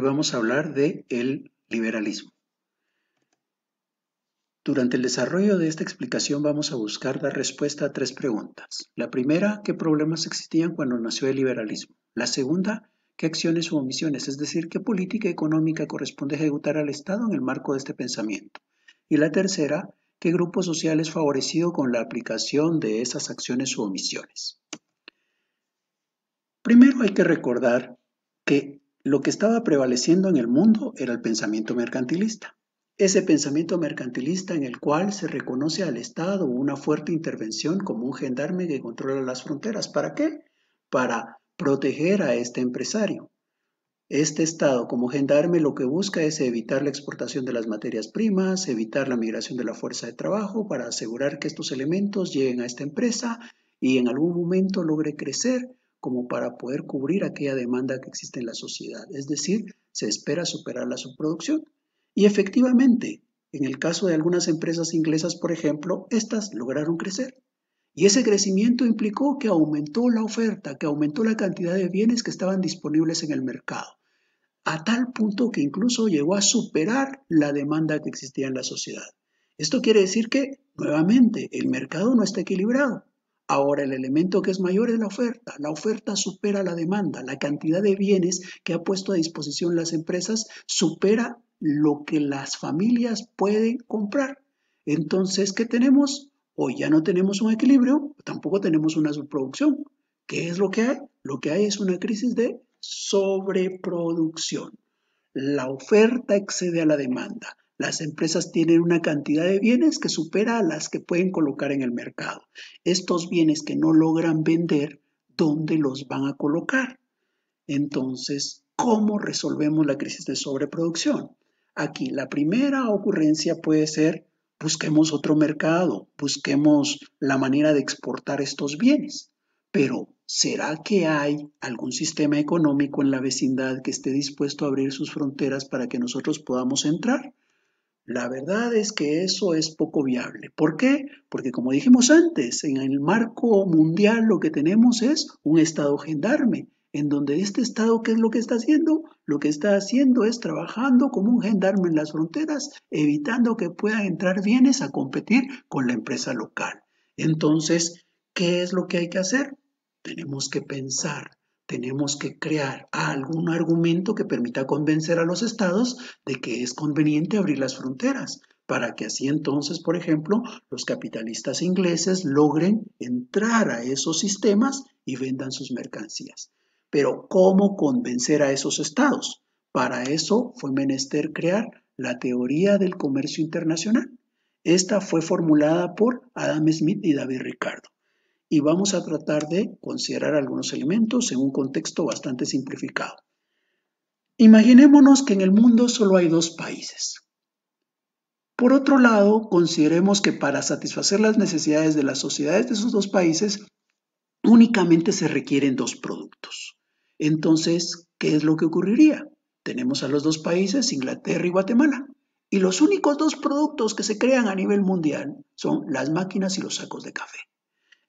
vamos a hablar de el liberalismo. Durante el desarrollo de esta explicación vamos a buscar dar respuesta a tres preguntas. La primera, ¿qué problemas existían cuando nació el liberalismo? La segunda, ¿qué acciones o omisiones, es decir, qué política económica corresponde ejecutar al Estado en el marco de este pensamiento? Y la tercera, ¿qué grupo social es favorecido con la aplicación de esas acciones u omisiones? Primero hay que recordar que lo que estaba prevaleciendo en el mundo era el pensamiento mercantilista. Ese pensamiento mercantilista en el cual se reconoce al Estado una fuerte intervención como un gendarme que controla las fronteras. ¿Para qué? Para proteger a este empresario. Este Estado como gendarme lo que busca es evitar la exportación de las materias primas, evitar la migración de la fuerza de trabajo para asegurar que estos elementos lleguen a esta empresa y en algún momento logre crecer como para poder cubrir aquella demanda que existe en la sociedad. Es decir, se espera superar la subproducción. Y efectivamente, en el caso de algunas empresas inglesas, por ejemplo, estas lograron crecer. Y ese crecimiento implicó que aumentó la oferta, que aumentó la cantidad de bienes que estaban disponibles en el mercado, a tal punto que incluso llegó a superar la demanda que existía en la sociedad. Esto quiere decir que, nuevamente, el mercado no está equilibrado. Ahora, el elemento que es mayor es la oferta. La oferta supera la demanda. La cantidad de bienes que ha puesto a disposición las empresas supera lo que las familias pueden comprar. Entonces, ¿qué tenemos? Hoy ya no tenemos un equilibrio, tampoco tenemos una subproducción. ¿Qué es lo que hay? Lo que hay es una crisis de sobreproducción. La oferta excede a la demanda. Las empresas tienen una cantidad de bienes que supera a las que pueden colocar en el mercado. Estos bienes que no logran vender, ¿dónde los van a colocar? Entonces, ¿cómo resolvemos la crisis de sobreproducción? Aquí la primera ocurrencia puede ser busquemos otro mercado, busquemos la manera de exportar estos bienes. Pero, ¿será que hay algún sistema económico en la vecindad que esté dispuesto a abrir sus fronteras para que nosotros podamos entrar? La verdad es que eso es poco viable. ¿Por qué? Porque como dijimos antes, en el marco mundial lo que tenemos es un Estado gendarme, en donde este Estado, ¿qué es lo que está haciendo? Lo que está haciendo es trabajando como un gendarme en las fronteras, evitando que puedan entrar bienes a competir con la empresa local. Entonces, ¿qué es lo que hay que hacer? Tenemos que pensar tenemos que crear algún argumento que permita convencer a los estados de que es conveniente abrir las fronteras, para que así entonces, por ejemplo, los capitalistas ingleses logren entrar a esos sistemas y vendan sus mercancías. Pero ¿cómo convencer a esos estados? Para eso fue menester crear la teoría del comercio internacional. Esta fue formulada por Adam Smith y David Ricardo y vamos a tratar de considerar algunos elementos en un contexto bastante simplificado. Imaginémonos que en el mundo solo hay dos países. Por otro lado, consideremos que para satisfacer las necesidades de las sociedades de esos dos países, únicamente se requieren dos productos. Entonces, ¿qué es lo que ocurriría? Tenemos a los dos países, Inglaterra y Guatemala. Y los únicos dos productos que se crean a nivel mundial son las máquinas y los sacos de café.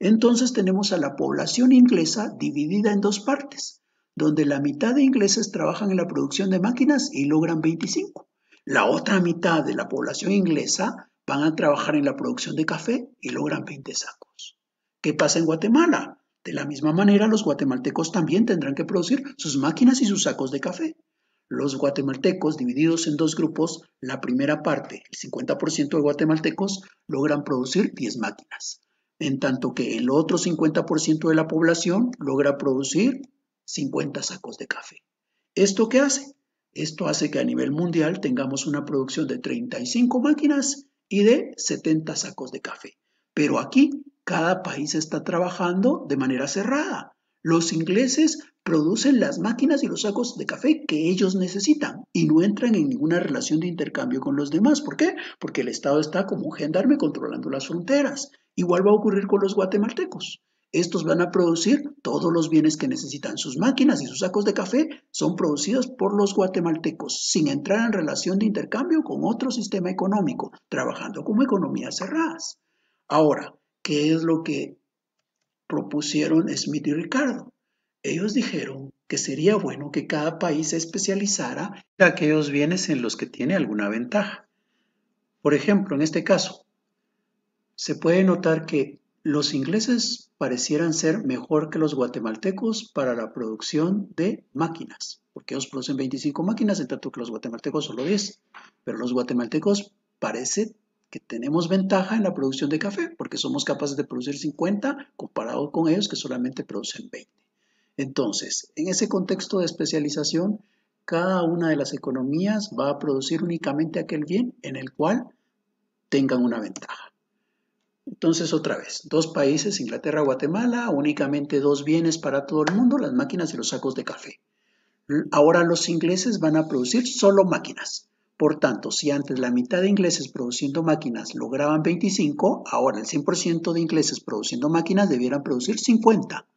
Entonces tenemos a la población inglesa dividida en dos partes, donde la mitad de ingleses trabajan en la producción de máquinas y logran 25. La otra mitad de la población inglesa van a trabajar en la producción de café y logran 20 sacos. ¿Qué pasa en Guatemala? De la misma manera, los guatemaltecos también tendrán que producir sus máquinas y sus sacos de café. Los guatemaltecos divididos en dos grupos, la primera parte, el 50% de guatemaltecos, logran producir 10 máquinas en tanto que el otro 50% de la población logra producir 50 sacos de café. ¿Esto qué hace? Esto hace que a nivel mundial tengamos una producción de 35 máquinas y de 70 sacos de café. Pero aquí cada país está trabajando de manera cerrada. Los ingleses producen las máquinas y los sacos de café que ellos necesitan y no entran en ninguna relación de intercambio con los demás. ¿Por qué? Porque el Estado está como un gendarme controlando las fronteras. Igual va a ocurrir con los guatemaltecos. Estos van a producir todos los bienes que necesitan. Sus máquinas y sus sacos de café son producidos por los guatemaltecos, sin entrar en relación de intercambio con otro sistema económico, trabajando como economías cerradas. Ahora, ¿qué es lo que propusieron Smith y Ricardo. Ellos dijeron que sería bueno que cada país se especializara en aquellos bienes en los que tiene alguna ventaja. Por ejemplo, en este caso, se puede notar que los ingleses parecieran ser mejor que los guatemaltecos para la producción de máquinas, porque ellos producen 25 máquinas, en tanto que los guatemaltecos solo 10, pero los guatemaltecos parece que tenemos ventaja en la producción de café porque somos capaces de producir 50 comparado con ellos que solamente producen 20. Entonces, en ese contexto de especialización, cada una de las economías va a producir únicamente aquel bien en el cual tengan una ventaja. Entonces, otra vez, dos países, Inglaterra, y Guatemala, únicamente dos bienes para todo el mundo, las máquinas y los sacos de café. Ahora los ingleses van a producir solo máquinas. Por tanto, si antes la mitad de ingleses produciendo máquinas lograban 25, ahora el 100% de ingleses produciendo máquinas debieran producir 50.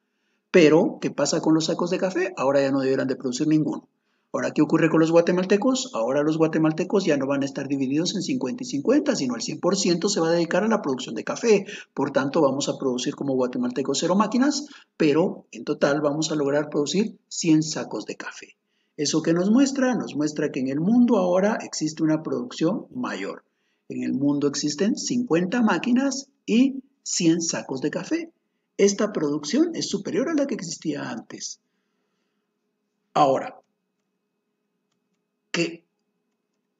Pero, ¿qué pasa con los sacos de café? Ahora ya no debieran de producir ninguno. Ahora, ¿qué ocurre con los guatemaltecos? Ahora los guatemaltecos ya no van a estar divididos en 50 y 50, sino el 100% se va a dedicar a la producción de café. Por tanto, vamos a producir como guatemaltecos cero máquinas, pero en total vamos a lograr producir 100 sacos de café. ¿Eso que nos muestra? Nos muestra que en el mundo ahora existe una producción mayor. En el mundo existen 50 máquinas y 100 sacos de café. Esta producción es superior a la que existía antes. Ahora, ¿qué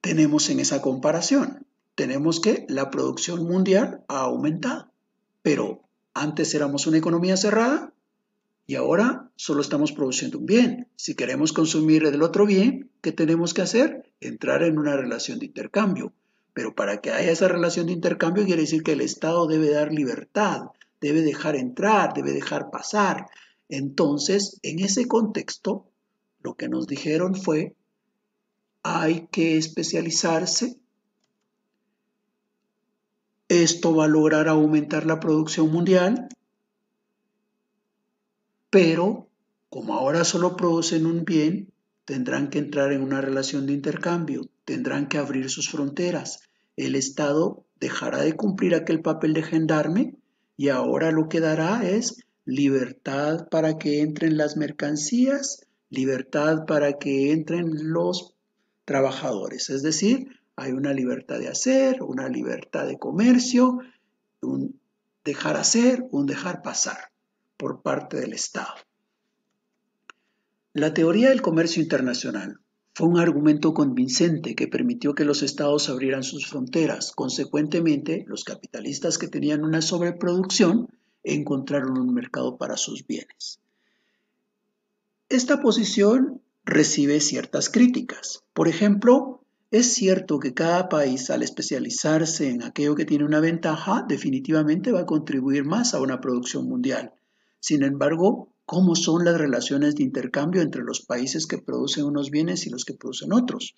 tenemos en esa comparación? Tenemos que la producción mundial ha aumentado, pero antes éramos una economía cerrada y ahora solo estamos produciendo un bien. Si queremos consumir el otro bien, ¿qué tenemos que hacer? Entrar en una relación de intercambio. Pero para que haya esa relación de intercambio quiere decir que el Estado debe dar libertad, debe dejar entrar, debe dejar pasar. Entonces, en ese contexto, lo que nos dijeron fue, hay que especializarse, esto va a lograr aumentar la producción mundial, pero como ahora solo producen un bien, tendrán que entrar en una relación de intercambio, tendrán que abrir sus fronteras. El Estado dejará de cumplir aquel papel de gendarme y ahora lo que dará es libertad para que entren las mercancías, libertad para que entren los trabajadores. Es decir, hay una libertad de hacer, una libertad de comercio, un dejar hacer, un dejar pasar por parte del Estado. La teoría del comercio internacional fue un argumento convincente que permitió que los estados abrieran sus fronteras. Consecuentemente, los capitalistas que tenían una sobreproducción encontraron un mercado para sus bienes. Esta posición recibe ciertas críticas. Por ejemplo, es cierto que cada país, al especializarse en aquello que tiene una ventaja, definitivamente va a contribuir más a una producción mundial. Sin embargo, ¿cómo son las relaciones de intercambio entre los países que producen unos bienes y los que producen otros?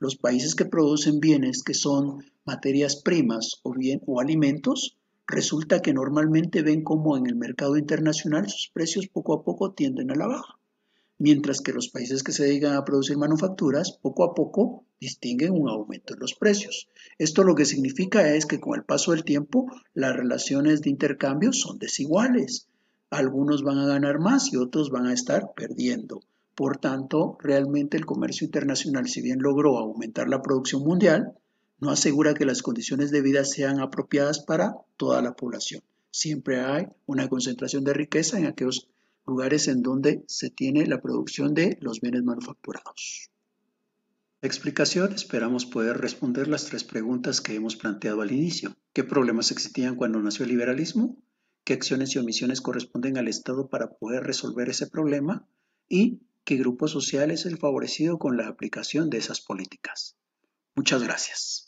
Los países que producen bienes que son materias primas o, bien, o alimentos, resulta que normalmente ven como en el mercado internacional sus precios poco a poco tienden a la baja, mientras que los países que se dedican a producir manufacturas poco a poco distinguen un aumento en los precios. Esto lo que significa es que con el paso del tiempo las relaciones de intercambio son desiguales. Algunos van a ganar más y otros van a estar perdiendo. Por tanto, realmente el comercio internacional, si bien logró aumentar la producción mundial, no asegura que las condiciones de vida sean apropiadas para toda la población. Siempre hay una concentración de riqueza en aquellos lugares en donde se tiene la producción de los bienes manufacturados. La explicación esperamos poder responder las tres preguntas que hemos planteado al inicio. ¿Qué problemas existían cuando nació el liberalismo? qué acciones y omisiones corresponden al Estado para poder resolver ese problema y qué grupo social es el favorecido con la aplicación de esas políticas. Muchas gracias.